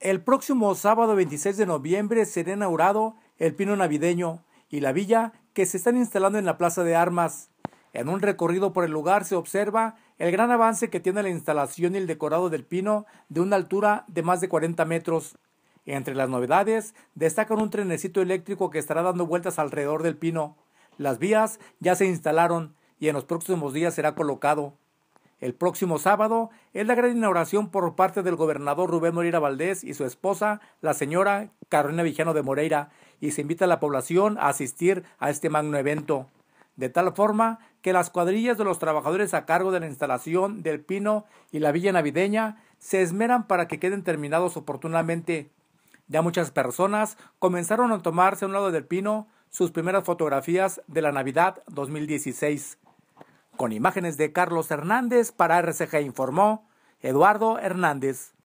El próximo sábado 26 de noviembre será inaugurado el Pino Navideño y la villa que se están instalando en la Plaza de Armas. En un recorrido por el lugar se observa el gran avance que tiene la instalación y el decorado del pino de una altura de más de 40 metros. Entre las novedades destacan un trenecito eléctrico que estará dando vueltas alrededor del pino. Las vías ya se instalaron y en los próximos días será colocado. El próximo sábado es la gran inauguración por parte del gobernador Rubén Moreira Valdés y su esposa, la señora Carolina Vigiano de Moreira, y se invita a la población a asistir a este magno evento. De tal forma que las cuadrillas de los trabajadores a cargo de la instalación del Pino y la Villa Navideña se esmeran para que queden terminados oportunamente. Ya muchas personas comenzaron a tomarse a un lado del Pino sus primeras fotografías de la Navidad 2016. Con imágenes de Carlos Hernández para RCG informó Eduardo Hernández.